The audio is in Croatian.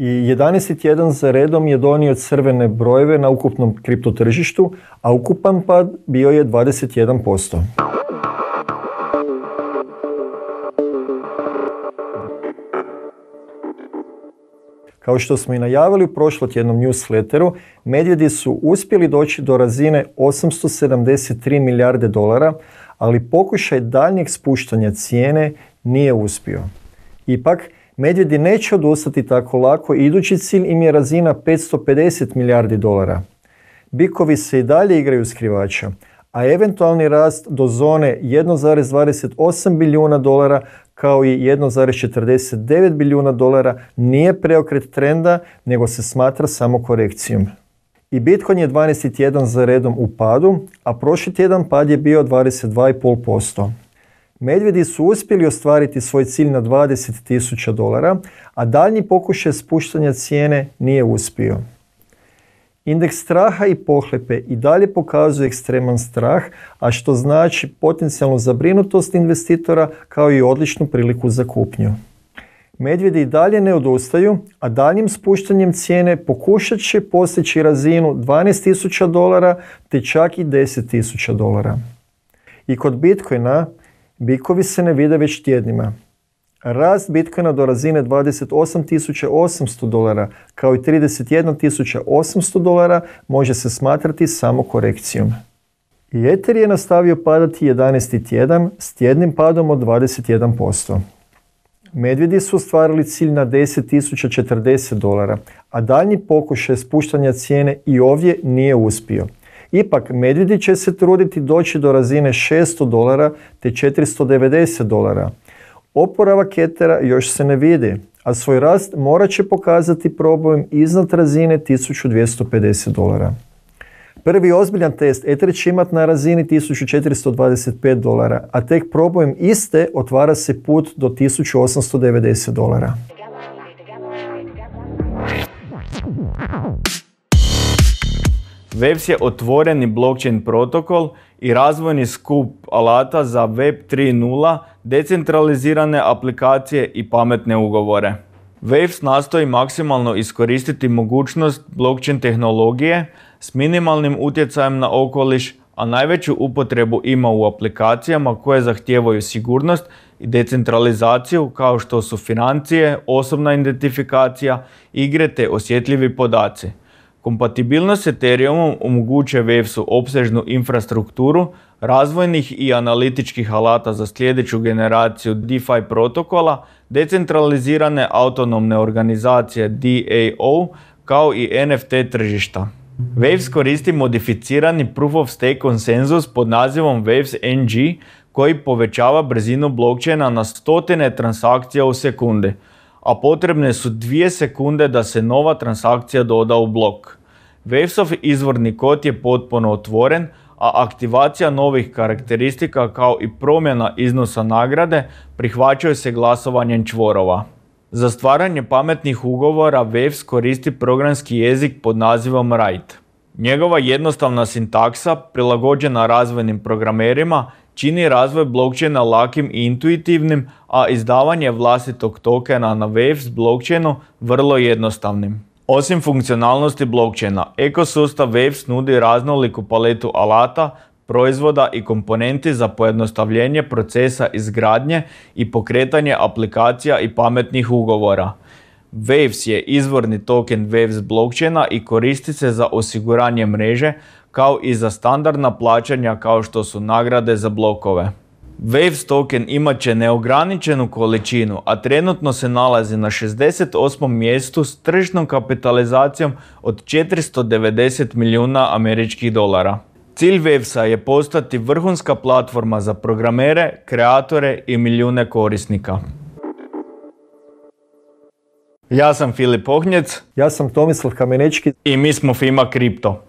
i 11.1 za redom je donio crvene brojeve na ukupnom kriptotržištu, a ukupan pad bio je 21%. Kao što smo i najavili u prošlotjednom newsletteru, medvjedi su uspjeli doći do razine 873 milijarde dolara, ali pokušaj daljnjeg spuštanja cijene nije uspio. Ipak, Medvjedi neće odustati tako lako i idući cilj im je razina 550 milijardi dolara. Bikovi se i dalje igraju skrivača, a eventualni rast do zone 1,28 bilijuna dolara kao i 1,49 bilijuna dolara nije preokret trenda, nego se smatra samo korekcijom. I Bitcoin je 12.1 za redom u padu, a prošli tjedan pad je bio 22,5%. Medvjedi su uspjeli ostvariti svoj cilj na 20.000 dolara, a daljnji pokušaj spuštanja cijene nije uspio. Indeks straha i pohlepe i dalje pokazuje ekstreman strah, a što znači potencijalnu zabrinutost investitora kao i odličnu priliku za kupnju. Medvjedi i dalje ne odustaju, a daljnjim spuštanjem cijene pokušat će postići razinu 12.000 dolara te čak i 10.000 dolara. I kod Bitcoina Bikovi se ne vide već tjednima. Rast Bitcoina do razine 28.800 dolara kao i 31.800 dolara može se smatrati samo korekcijom. Jeter Ether je nastavio padati 11. tjedan s tjednim padom od 21%. Medvjedi su ostvarili cilj na 10.040 dolara, a daljnji pokušaj spuštanja cijene i ovdje nije uspio – Ipak, medvjedi će se truditi doći do razine 600 dolara te 490 dolara. Oporava ketera još se ne vidi, a svoj rast morat će pokazati probojem iznad razine 1250 dolara. Prvi ozbiljan test Ether će imati na razini 1425 dolara, a tek probojem iste otvara se put do 1890 dolara. Webs je otvoreni blockchain protokol i razvojni skup alata za Web 3.0, decentralizirane aplikacije i pametne ugovore. Waves nastoji maksimalno iskoristiti mogućnost blockchain tehnologije s minimalnim utjecajem na okoliš, a najveću upotrebu ima u aplikacijama koje zahtijevaju sigurnost i decentralizaciju kao što su financije, osobna identifikacija, igre te osjetljivi podaci. Kompatibilnost s Ethereumom omogućuje Wavesu opsežnu infrastrukturu razvojnih i analitičkih alata za sljedeću generaciju DeFi protokola, decentralizirane autonomne organizacije DAO kao i NFT tržišta. Waves koristi modificirani Proof of Stake konsenzus pod nazivom Waves NG koji povećava brzinu blockchaina na stotine transakcija u sekunde, a potrebne su dvije sekunde da se nova transakcija doda u blok. Wavesov izvorni kod je potpuno otvoren, a aktivacija novih karakteristika kao i promjena iznosa nagrade prihvaćaju se glasovanjem čvorova. Za stvaranje pametnih ugovora Waves koristi programski jezik pod nazivom Write. Njegova jednostavna sintaksa, prilagođena razvojnim programerima, čini razvoj blockchaina lakim i intuitivnim, a izdavanje vlastitog tokena na Waves blockchainu vrlo jednostavnim. Osim funkcionalnosti blockchaina, ekosustav Waves nudi raznoliku paletu alata, proizvoda i komponenti za pojednostavljenje procesa izgradnje i pokretanje aplikacija i pametnih ugovora. Waves je izvorni token Waves blockchaina i koristi se za osiguranje mreže kao i za standardna plaćanja kao što su nagrade za blokove. Waves token imat će neograničenu količinu, a trenutno se nalazi na 68. mjestu s tržnom kapitalizacijom od 490 milijuna američkih dolara. Cilj Wavesa je postati vrhunska platforma za programere, kreatore i milijune korisnika. Ja sam Filip Ohnjec. Ja sam Tomislav Kamenečki I mi smo FIMA Kripto.